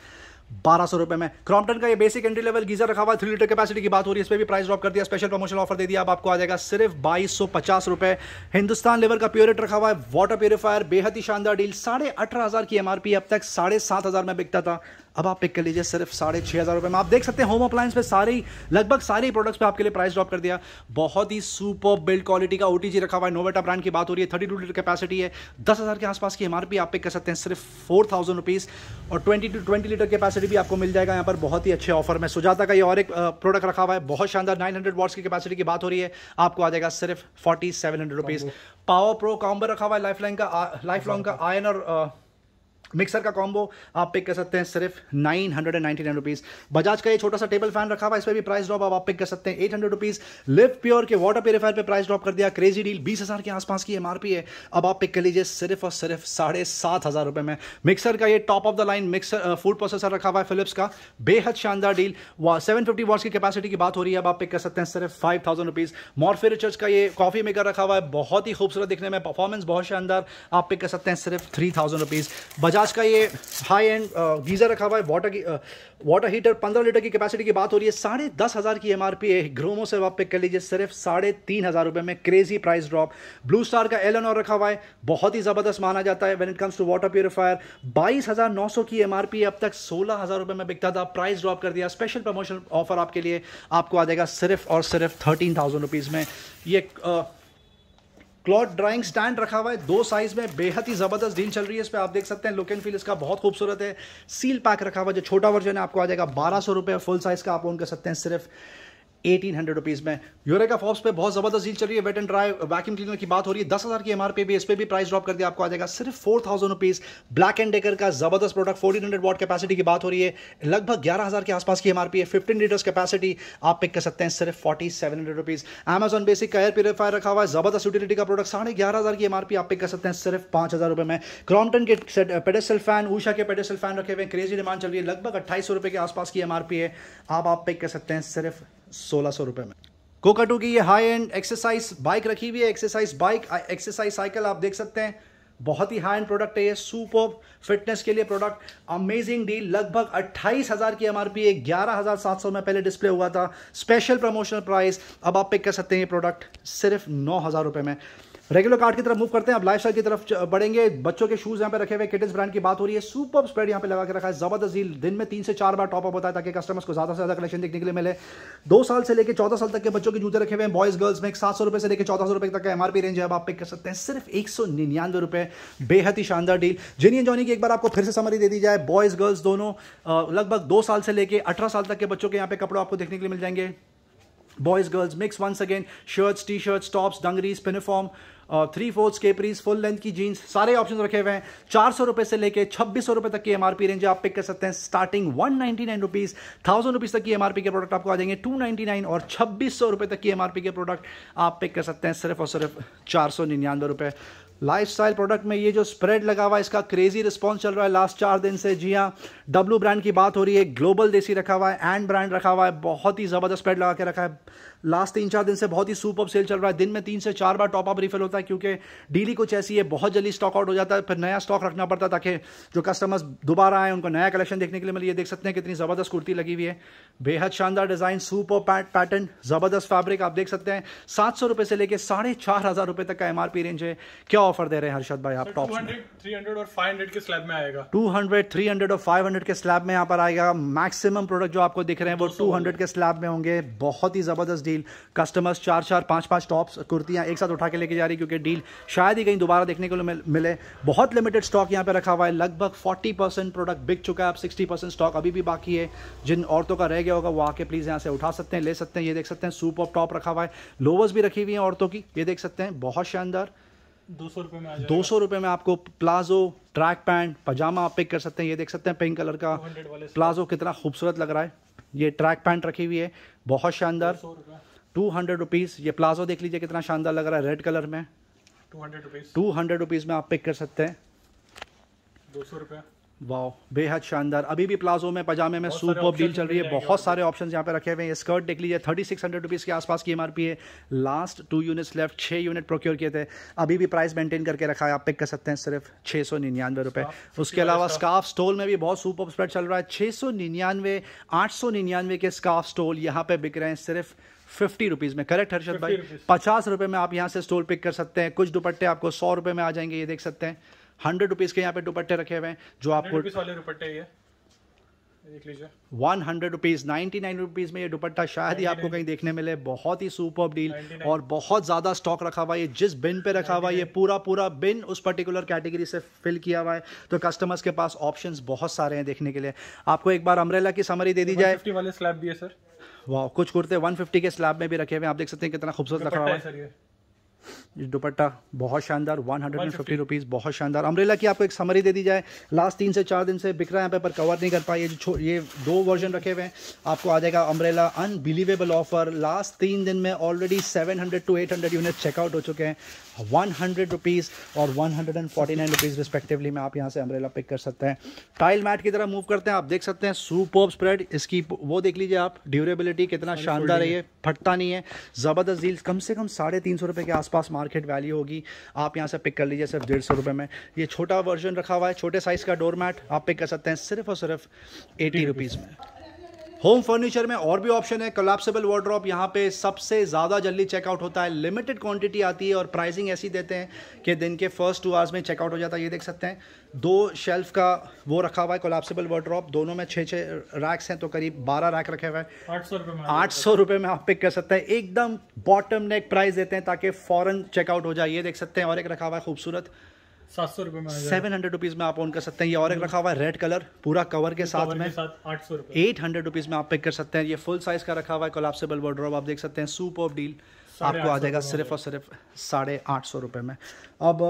बारह सौ रुपए में क्रॉम्पटन का ये बेसिक एंट्री लेवल गीजर रखा हुआ थ्री लीटर कैपेसिटी की बात हो रही है इस पर भी प्राइस ड्रॉप कर दिया स्पेशल प्रमोशन ऑफर दे दिया अब आपको आ जाएगा सिर्फ बाईस सौ पचास रुपए हिंदुस्तान लेवल का प्योरेट रखा हुआ है वाटर प्योरीफायर बेहद ही शानदार डील साढ़े अठारह हज़ार की एमआरपी अब तक साढ़े सात हज़ार में बिकता था अब आप पिक कर लीजिए सिर्फ साढ़े छः हज़ार रुपये में आप देख सकते हैं होम अप्लायंस पे सारे ही लगभग सारे ही प्रोडक्ट्स पे आपके लिए प्राइस ड्रॉप कर दिया बहुत ही सुपर बिल्ड क्वालिटी का ओ रखा हुआ है नोवेटा ब्रांड की बात हो रही है थर्टी टू लीटर कैपेसिटी है दस हज़ार के आसपास की एम आप पिक कर सकते हैं सिर्फ फोर थाउजेंड रुपीज़ और twenty two twenty litre capacity भी आपको मिल जाएगा यहाँ पर बहुत ही अच्छे ऑफर में सुजाता का ये और एक प्रोडक्ट रखा हुआ है बहुत शानदार नाइन हंड्रेड वॉट्स की कैपेसिटी की बात हो रही है आपको आ जाएगा सिर्फ forty seven hundred rupees power pro comber रखा हुआ है लाइफ लाइन का लाइफ लॉन्ग का आयन और मिक्सर का कॉम्बो आप पिक कर सकते हैं सिर्फ nine hundred and ninety nine rupees Bajaj का ये छोटा सा टेबल फैन रखा हुआ इस पर भी प्राइस ड्रॉप आप पिक कर सकते हैं eight hundred rupees Livpure के वाटर प्योरीफायर पे प्राइस ड्रॉप कर दिया क्रेजी डील बीस हज़ार के आसपास की एमआरपी है अब आप पिक कर लीजिए सिर्फ और सिर्फ साढ़े सात हज़ार रुपए में मिक्सर का ये top of the line mixer food processor रखा हुआ है फिलिप्स का बेहद शानदार डील सेवन फिफ्टी वॉट्स की कैपेसिटी की बात हो रही है अब आप पिक कर सकते हैं सिर्फ five thousand rupees Morphy Richards का ये कॉफ़ी मेकर रखा हुआ है बहुत ही खूबसूरत दिखने में परफॉर्मेंस बहुत शानदार आप पिक कर सकते हैं सिर्फ three thousand rupees Bajaj Bajaj का ये हाई एंड गीज़र रखा हुआ है वाटर की वाटर हीटर पंद्रह लीटर की कैपेसिटी की बात हो रही है साढ़े दस हज़ार की एमआरपी है ग्रोमो से आप पिक कर लीजिए सिर्फ साढ़े तीन हज़ार रुपये में crazy price drop Blue Star का एलन और रखा हुआ है बहुत ही ज़बरदस्त माना जाता है when it comes to water purifier बाईस हज़ार नौ सौ की एमआरपी अब तक सोलह हज़ार रुपये में बिकता था प्राइस ड्रॉप कर दिया स्पेशल प्रमोशन ऑफर आपके लिए आपको आ जाएगा सिर्फ और सिर्फ थर्टीन थाउजेंड रुपीज़ में ये क्लॉथ ड्राइंग स्टैंड रखा हुआ है दो साइज में बेहद ही ज़बरदस्त डील चल रही है इस पर आप देख सकते हैं लुक एंड फील इसका बहुत खूबसूरत है सील पैक रखा हुआ जो छोटा वर्जन है आपको आ जाएगा बारह सौ रुपये फुल साइज़ का आप ओन कर सकते हैं सिर्फ एटीन हंड्रेड रुपीज़ में यूरेगा फॉर्स पे बहुत ज़बरदस्त डील चल रही है wet and dry vacuum cleaner की बात हो रही है दस हज़ार की एमआरपी भी इस पर भी प्राइस ड्रॉप कर दिया आपको आ जाएगा सिर्फ four thousand rupees Black and Decker का ज़बरदस्त product fourteen hundred watt capacity की बात हो रही है लगभग ग्यारह हज़ार के आसपास की एमआरपी है फिफ्टीन लीटर्स कैपेसिटी आप पिक कर सकते हैं सिर्फ forty seven hundred rupees Amazon Basic का एयर प्योरीफायर रखा हुआ है ज़बरदस्त यूटिलिटी का प्रोडक्ट साढ़े ग्यारह हज़ार की एमआरपी आप पिक कर सकते हैं सिर्फ पांच हज़ार रुपए में क्रॉम्पटन के पेडेसल फैन ऊषा के पेडेसल फैन रखे हुए क्रेजी डिमांड चल रही है लगभग अट्ठाईस सौ के आसपास की एमआरपी है आप पिक कर सकते हैं सिर्फ सोलह सौ रुपए में कोकाटू की ये हाई एंड एक्सरसाइज बाइक रखी हुई है एक्सरसाइज बाइक एक्सरसाइज साइकिल आप देख सकते हैं बहुत ही हाई एंड प्रोडक्ट है ये सुपर फिटनेस के लिए प्रोडक्ट अमेजिंग डील लगभग अट्ठाईस हज़ार की एमआरपी आर है ग्यारह हज़ार सात सौ में पहले डिस्प्ले हुआ था स्पेशल प्रमोशनल प्राइस अब आप पिक कर सकते हैं ये प्रोडक्ट सिर्फ नौ हज़ार रुपए में रेगुलर कार्ड की तरफ मूव करते हैं अब लाइफ की तरफ बढ़ेंगे बच्चों के शूज यहाँ पे रखे हुए किटिस ब्रांड की बात हो रही है सुपर स्प्रेड यहाँ पे लगा के रखा है जबरदस्त डील दिन में तीन से चार बार टॉपअप होता है ताकि कस्टमर्स को ज्यादा से ज्यादा कलेक्शन देखने के लिए मिले दो साल से लेकर चौदह साल तक के बच्चों के जूते रखे हुए हैं बॉयज गर्ल्स में सात सौ से लेकर चौदह सौ तक का एमआरपी रेंज है अब आप पिक कर सकते हैं सिर्फ एक सौ निन्यानवे बेहद ही शानदार डील जेनी एंड जॉनी की एक बार आपको फिर से समरी दे दी जाए बॉयज गर्ल्स दोनों लगभग दो साल से लेकर अठारह साल तक के बच्चों के यहाँ पे कपड़ों आपको देखने के लिए मिल जाएंगे boys girls mix once again shirts t-shirts tops dungarees pinafore three fourth capris full length की जीन्स सारे ऑप्शन रखे हुए हैं चार सौ रुपये से लेके छब्बीस सौ रुपये तक की एमआरपी रेंज आप पिक कर सकते हैं starting one ninety nine rupees thousand rupees तक की एमआरपी के प्रोडक्ट आपको आ जाएंगे टू नाइन्टी नाइन और छब्बीस सौ रुपये तक की एमआरपी के प्रोडक्ट आप पिक कर सकते हैं सिर्फ और सिर्फ चार सौ निन्यानवे रुपये लाइफस्टाइल प्रोडक्ट में ये जो स्प्रेड लगा हुआ है इसका क्रेजी रिस्पॉन्स चल रहा है लास्ट चार दिन से जी हाँ डब्ल्यू ब्रांड की बात हो रही है ग्लोबल देसी रखा हुआ है एंड ब्रांड रखा हुआ है बहुत ही ज़बरदस्त स्प्रेड लगा के रखा है लास्ट तीन चार दिन से बहुत ही सुपर सेल चल रहा है दिन में तीन से चार बार टॉप अप रिफिल होता है क्योंकि डीली कुछ ऐसी है बहुत जल्दी स्टॉक आउट हो जाता है फिर नया स्टॉक रखना पड़ता है ताकि जो कस्टमर्स दोबारा आए उनको नया कलेक्शन देखने के लिए मिले ये देख सकते हैं कितनी ज़बरदस्त कुर्ती लगी हुई है बेहद शानदार डिज़ाइन सुपर पैट पैटर्न ज़बरदस्त फैब्रिक आप देख सकते हैं सात सौ रुपए से लेकर साढ़े चार हज़ार रुपए तक का एम रेंज है क्या ऑफर दे रहे हैं हर्षद भाई आप टॉप थ्री हंड्रेड और फाइव हंड्रेड के स्लैब में आएगा टू हंड्रेड थ्री हंड्रेड और फाइव हंड्रेड के स्लैब में यहाँ पर आएगा मैक्सिमम प्रोडक्ट जो आपको दिख रहे हैं वो टू हंड्रेड के स्लैब में होंगे बहुत ही ज़बरदस्त डील डील कस्टमर्स चार चार पाँच पाँच टॉप्स कुर्तियाँ एक साथ उठा के लेके जा रही क्योंकि डील शायद ही कहीं दोबारा देखने को मिले बहुत लिमिटेड स्टॉक यहाँ पर रखा हुआ है लगभग फोर्टी प्रोडक्ट बिक चुका है अब सिक्सटी स्टॉक अभी भी बाकी है जिन औरतों का रह गया होगा वो आके प्लीज़ यहाँ से उठा सकते हैं ले सकते हैं ये देख सकते हैं सूप ऑफ टॉप रखा हुआ है लोवर्स भी रखी हुई हैं औरतों की ये देख सकते हैं बहुत शानदार दो सौ रुपये में दो सौ में आपको प्लाजो ट्रैक पैंट पजामा आप पिक कर सकते हैं ये देख सकते हैं पिंक कलर का प्लाजो कितना खूबसूरत लग रहा है ये ट्रैक पैंट रखी हुई है बहुत शानदार टू हंड्रेड रुपीज़ ये प्लाजो देख लीजिए कितना शानदार लग रहा है रेड कलर में टू हंड्रेड रुपीज़ में आप पिक कर सकते हैं दो सौ रुपया वाह बेहद शानदार अभी भी प्लाजो में पजामे में सूप और डील चल रही है बहुत सारे ऑप्शंस यहाँ पे रखे हुए हैं स्कर्ट देख लीजिए थर्टी सिक्स हंड्रेड रुपीज़ के आसपास की एमआरपी है लास्ट टू यूनिट्स लेफ्ट छः यूनिट प्रोक्योर किए थे अभी भी प्राइस मेंटेन करके रखा है आप पिक कर सकते हैं सिर्फ छः सौ निन्यानवे रुपये उसके अलावा स्काफ स्टोल में भी बहुत सूप ऑफ स्प्रेड चल रहा है छः सौ निन्यानवे आठ सौ निन्यानवे के स्काफ स्टोल यहाँ पर बिक रहे हैं सिर्फ फिफ्टी रुपीज़ में करेक्ट हर्षद भाई पचास रुपये में आप यहाँ से स्टोल पिक कर सकते हैं कुछ दुपट्टे आपको सौ रुपये में आ जाएंगे ये देख सकते हैं हंड्रेड रुपीज़ के यहाँ पे दुपट्टे रखे हुए हैं जो आपको one hundred rupees ninety nine rupees में ये दुपट्टा शायद ही आपको कहीं देखने मिले बहुत ही सुपर डील और बहुत ज़्यादा स्टॉक रखा हुआ है जिस बिन पे रखा हुआ है ये पूरा पूरा बिन उस पर्टिकुलर कैटेगरी से फिल किया हुआ है तो कस्टमर्स के पास ऑप्शन बहुत सारे हैं देखने के लिए आपको एक बार अमरेला की समरी दे दी जाए वाले स्लैब भी है सर वाह कुछ कुर्ते 150 के स्लैब में भी रखे हुए हैं आप देख सकते हैं कितना खूबसूरत रखा हुआ है ये दुपट्टा बहुत शानदार one hundred and fifty rupees बहुत शानदार अमरेला की आपको एक समरी दे दी जाए लास्ट तीन से चार दिन से बिक रहा है यहाँ पर कवर नहीं कर पाए ये जो ये दो वर्जन रखे हुए हैं आपको आ जाएगा अमरेला अनबिलीवेबल ऑफर लास्ट तीन दिन में already seven hundred to eight hundred unit checkout हो चुके हैं वन हंड्रेड रुपीज़ और one hundred and forty nine rupees respectively में आप यहाँ से अम्ब्रेला पिक कर सकते हैं टाइल मैट की तरह मूव करते हैं आप देख सकते हैं सुपर स्प्रेड इसकी वो देख लीजिए आप ड्यूरेबिलिटी कितना शानदार है ये फटता नहीं है ज़बरदस्त डील कम से कम साढ़े तीन सौ रुपये के आसपास मार्केट वैल्यू होगी आप यहाँ से पिक कर लीजिए सिर्फ डेढ़ सौ रुपये में ये छोटा वर्जन रखा हुआ है छोटे साइज़ का डोर मैट आप पिक कर सकते हैं सिर्फ और सिर्फ एटी रुपीज़ में होम फर्नीचर में और भी ऑप्शन है कलेप्सेबल वॉर्ड्रॉप यहाँ पे सबसे ज़्यादा जल्दी चेकआउट होता है लिमिटेड क्वांटिटी आती है और प्राइसिंग ऐसी देते हैं कि दिन के फर्स्ट टू आवर्स में चेकआउट हो जाता है ये देख सकते हैं दो शेल्फ का वो रखा हुआ है कोलेप्सेबल वार्ड्रॉप दोनों में छः छः रैक्स हैं तो करीब बारह रैक रखे हुए हैं आठ सौ आठ सौ रुपये में आप पिक कर सकते हैं एकदम बॉटम नेक प्राइस देते हैं ताकि फ़ौरन चेकआउट हो जाए ये देख सकते हैं और एक रखा हुआ है खूबसूरत सात सौ रुपए में सेवन हंड्रेड रुपीज़ में आप ऑन कर सकते हैं ये और एक रखा हुआ है रेड कलर पूरा कवर के साथ में आठ सौ एट हंड्रेड रुपीज़ में आप पिक कर सकते हैं ये फुल साइज़ का रखा हुआ है कोलाप्सिबल वार्ड्रोब आप देख सकते हैं सूप ऑफ डील आपको आ जाएगा सिर्फ और सिर्फ साढ़े आठ सौ रुपये में अब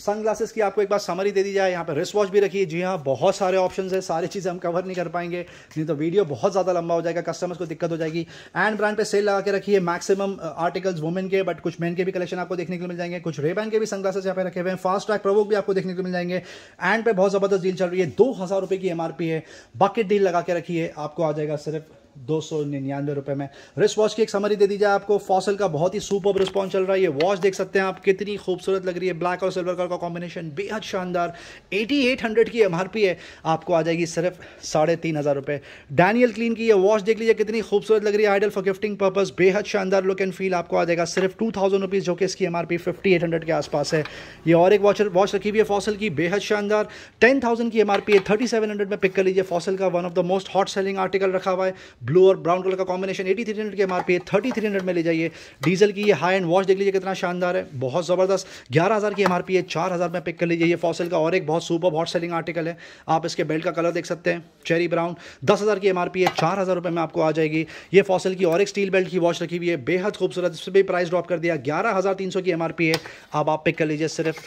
सनग्लासेस की आपको एक बार समरी दे दी जाए यहाँ पर रिस्ट वॉच भी रखिए जी हाँ बहुत सारे ऑप्शंस हैं सारी चीज़ें हम कवर नहीं कर पाएंगे नहीं तो वीडियो बहुत ज़्यादा लंबा हो जाएगा कस्टमर्स को दिक्कत हो जाएगी एंड ब्रांड पे सेल लगा के रखिए मैक्सिमम आर्टिकल्स वुमेन के बट कुछ मेन के भी कलेक्शन आपको देखने को मिल जाएंगे कुछ रेबैन के भी सनग्लासेस यहाँ पे रखे हुए हैं फास्ट ट्रैक प्रवोक भी आपको देखने को मिल जाएंगे एंड पे बहुत ज़बरदस्त डील चल रही है दो हज़ार रुपये की एमआरपी है बाकी डील लगा के रखिए आपको आ जाएगा सिर्फ दो सौ निन्यानवे रुपए में रिस्ट वॉच की एक समरी दे दीजिए आपको फॉसल का बहुत ही सुपर रिस्पॉन्स चल रहा है ये वॉच देख सकते हैं आप कितनी खूबसूरत लग रही है ब्लैक और सिल्वर कलर का कॉम्बिनेशन बेहद शानदार 8800 की एमआरपी है आपको आ जाएगी सिर्फ साढ़े तीन हज़ार रुपये डैनियल क्लीन की ये वॉच देख लीजिए कितनी खूबसूरत लग रही है आइडल फॉर गिफ्टिंग पर्पज़ बेहद शानदार लुक एंड फील आपको आ जाएगा सिर्फ टू थाउजेंड रुपीज़ जो कि इसकी M R P fifty eight hundred के आसपास है ये और एक वॉच वॉच रखी हुई है फॉसल की बेहद शानदार टेन थाउजेंड की एम आर पी है थर्टी सेवन हंड्रेड में पिक कर लीजिए फॉसल का one of the most hot selling article रखा हुआ है ब्लू और ब्राउन कलर का कॉम्बिनेशन एटी थ्री हंड्रेड की एम है थर्टी थ्री हंड्रेड में ले जाइए डीजल की ये हाई एंड वॉश देख लीजिए कितना शानदार है बहुत ज़बरदस्त ग्यारह हज़ार की एम आर पी है चार हज़ार में पिक कर लीजिए ये फॉसल का और एक बहुत सुपर हॉट सेलिंग आर्टिकल है आप इसके बेल्ट का कलर देख सकते हैं चेरी ब्राउन दस हज़ार की एम आर पी है चार हज़ार रुपये में आपको आ जाएगी ये फॉसल की और एक स्टील बेल्ट की वॉच रखी हुई है बेहद खूबसूरत इस पर भी प्राइस ड्रॉप कर दिया ग्यारह हज़ार तीन सौ की एम आर पी है अब आप पिक कर लीजिए सिर्फ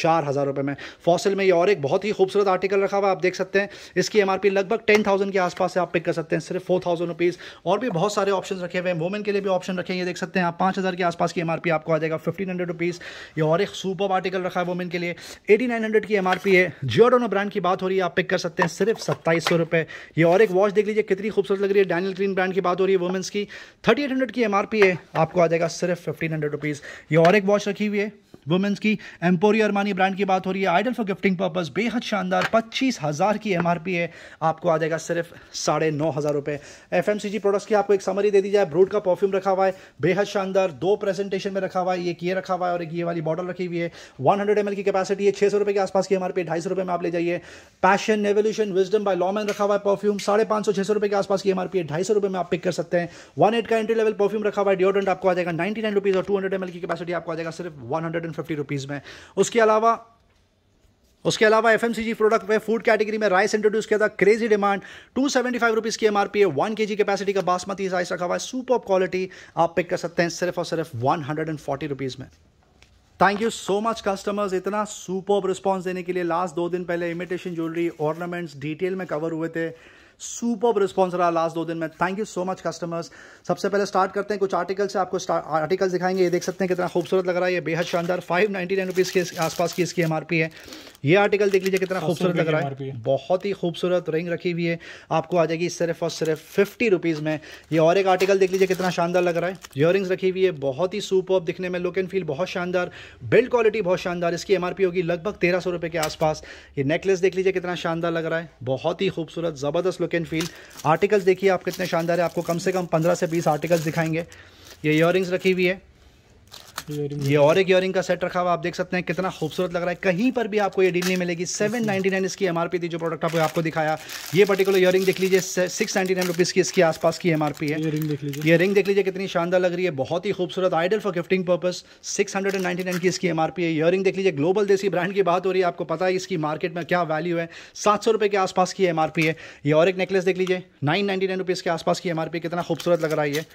चार हज़ार रुपये में फॉसल में ये और एक बहुत ही खूबसूरत आर्टिकल रखा हुआ आप देख सकते हैं इसकी एम लगभग टेन थाउजेंड के आसपास से आप पिक कर सकते हैं सिर्फ फोर थाउजेंड रुपीज़ और भी बहुत सारे ऑप्शन रखे हुए हैं वोमेन के लिए भी ऑप्शन रखे हैं ये देख सकते हैं आप पाँच हज़ार के आसपास की एम आपको आ जाएगा फिफ्टीन हंड्रेड रुपीज़ ये और एक सुपर आर्टिकल रखा है वोमेन के लिए एटी नाइन हंड्रेड की एम है जियोडोनो ब्रांड की बात हो रही है आप पिक कर सकते हैं सिर्फ सत्ताईस सौ रुपए ये और एक वॉच देख लीजिए कितनी खूबसूरत लग रही है डैनियल क्लीन ब्रांड की बात हो रही है वोमेंस की थर्टी एट हंड्रेड की एमआरपी है आपको आ जाएगा सिर्फ फिफ्टीन हंड्रेड रुपीज़ ये और एक वॉच रखी हुई है वुमेंस की एम्पोरी मानी ब्रांड की बात हो रही है आइडल फॉर गिफ्टिंग पर्पज बेहद शानदार पच्चीस हज़ार की एम है आपको आ जाएगा सिर्फ साढ़े नौ हज़ार रुपये एफ प्रोडक्ट्स की आपको एक समरी दे दी जाए ब्रूड का परफ्यूम रखा हुआ है बेहद शानदार दो प्रेजेंटेशन में रखा हुआ है एक ये रखा हुआ है और एक ये वाली बॉटल रखी हुई है वन हंड्रेड की कैपेसिटी है छः सौ के आसपास की एम आर ढाई सौ में आप ले जाइए Passion Evolution Wisdom by Lomani रखा हुआ है परफ्यूम साढ़े पाँच सौ छः सौ रुपये के आसपास की एम आर पी ढाई सौ में आप पिक कर सकते हैं वन एट का एंट्री लेवल परफ्यूम रखा हुआ है डिओडेंट आपको आ जाएगा नाइन्टी नाइन रुपीज़ और टू हंड्रेड एम की कैपेसिटी आपको आ जाएगा सिर्फ वन हंड्रेड फिफ्टी रुपीज़ में उसके अलावा उसके अलावा एफ प्रोडक्ट में फूड कैटेगरी में राइस इंट्रोड्यूस किया था crazy demand two seventy five rupees की एमआरपी है वन के जी कैपेसिटी का बासमती राइस रखा हुआ है सुपर क्वालिटी आप पिक कर सकते हैं सिर्फ और सिर्फ one hundred and forty rupees में thank you so much customers इतना सुपर रिस्पॉन्स देने के लिए लास्ट दो दिन पहले इमिटेशन ज्वेलरी ऑर्नामेंट्स डिटेल में कवर हुए थे सुपर रिस्पॉन्स रहा लास्ट दो दिन में thank you so much customers सबसे पहले स्टार्ट करते हैं कुछ आर्टिकल से आपको आर्टिकल दिखाएंगे ये देख सकते हैं कितना खूबसूरत लग रहा है ये बेहद शानदार फाइव नाइनटी नाइन रुपीज़ के आसपास की इसकी एम है ये आर्टिकल देख लीजिए कितना खूबसूरत लग रहा है बहुत ही खूबसूरत रिंग रखी हुई है आपको आ जाएगी सिर्फ और सिर्फ फिफ्टी रुपीज़ में ये और एक आर्टिकल देख लीजिए कितना शानदार लग रहा है इयर रखी हुई है बहुत ही सुपर दिखने में लुक एंड फील बहुत शानदार बिल्ड क्वालिटी बहुत शानदार इसकी एम होगी लगभग तेरह सौ के आसपास ये नेकलेस देख लीजिए कितना शानदार लग रहा है बहुत ही खूबसूरत ज़बरदस्त look look and feel articles देखिए आप कितने शानदार है आपको कम से कम पंद्रह से बीस आर्टिकल्स दिखाएंगे ये ईयर रखी हुई है ये और एक ईयरिंग का सेट रखा हुआ आप देख सकते हैं कितना खूबसूरत लग रहा है कहीं पर भी आपको ये डील नहीं मिलेगी सेवन नाइनटी नाइन इसकी एमआरपी थी जो प्रोडक्ट आपको आपको दिखाया ये पर्टिकुलर ईयरिंग देख लीजिए सिक्स नाइनटी नाइन रुपीज़ की इसके आसपास की एमआरपी है ये रिंग देख लीजिए ये रिंग देख लीजिए कितनी शानदार लग रही है बहुत ही खूबसूरत ideal for gifting purpose six hundred and nine की इसकी एमआरपी है ईयरिंग देख लीजिए ग्लोबल देसी ब्रांड की बात हो रही है आपको पता है इसकी मार्केट में क्या वैल्यू है सात सौ रुपये के आसपास की एमआरपी है ये और एक नेकलेस देख लीजिए नाइन नाइनटी नाइन रुपीज़ के आसपास की एमआरपी कितना खूबसूरत लग रहा है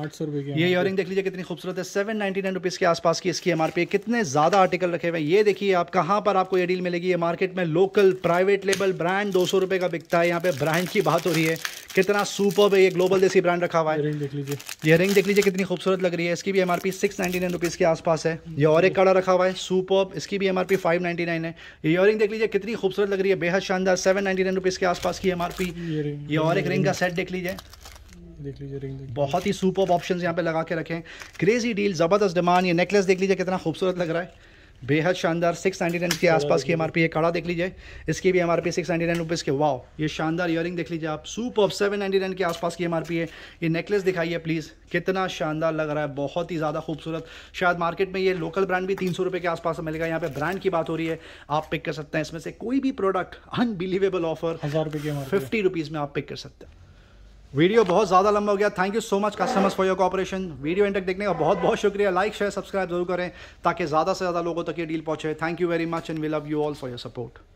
आठ सौ रुपये की ये ईयरिंग देख लीजिए कितनी खूबसूरत है सेवन नाइन्टी नाइन रुपीज़ के आसपास की इसकी एमआरपी है कितने ज़्यादा आर्टिकल रखे हुए हैं ये देखिए आप कहाँ पर आपको ये डील मिलेगी ये मार्केट में लोकल प्राइवेट लेबल ब्रांड दो सौ रुपये का बिकता है यहाँ पे ब्रांड की बात हो रही है कितना सुपर है ये ग्लोबल देसी ब्रांड रखा हुआ है रिंग देख लीजिए ये रिंग देख लीजिए कितनी खूबसूरत लग रही है इसकी भी M R P six ninety nine rupees के आसपास है हम्म। ये और एक कड़ा रखा हुआ है सुपर इसकी भी M R P five ninety nine है ये ईयरिंग देख लीजिए कितनी खूबसूरत लग रही है बेहद शानदार सेवन नाइन्टी नाइन रुपीज़ के आसपास की एम आर पी ये और एक रिंग का सेट देख लीजिए देख लीजिए रिंग बहुत ही सुपर ऑप्शन यहाँ पे लगा के रखे क्रेजी डील ज़बरदस्त डिमांड ये नेकलेस देख लीजिए कितना खूबसूरत लग रहा है बेहद शानदार सिक्स नाइन्टी नाइन के आसपास की एमआरपी ये है कड़ा देख लीजिए इसकी भी MRP R P six ninety nine rupees के वाओ ये शानदार ईयरिंग देख लीजिए आप सुपर सेवन नाइन्टी नाइन के आसपास की एमआरपी है ये नेकलेस दिखाइए प्लीज़ कितना शानदार लग रहा है बहुत ही ज़्यादा खूबसूरत शायद मार्केट में ये लोकल ब्रांड भी तीन सौ रुपये के आसपास मिलेगा यहाँ पे ब्रांड की बात हो रही है आप पिक कर सकते हैं इसमें से कोई भी प्रोडक्ट अनबिलीवेबल ऑफर हज़ार रुपये फिफ्टी रुपीज़ में आप पिक कर सकते हैं वीडियो बहुत ज़्यादा लंबा हो गया thank you so much customers for your cooperation video इंटक देखने का बहुत बहुत शुक्रिया लाइक शेयर सब्सक्राइब जरूर करें ताकि ज़्यादा से ज़्यादा लोगों तक ये डील पहुंचे thank you very much and we love you all for your support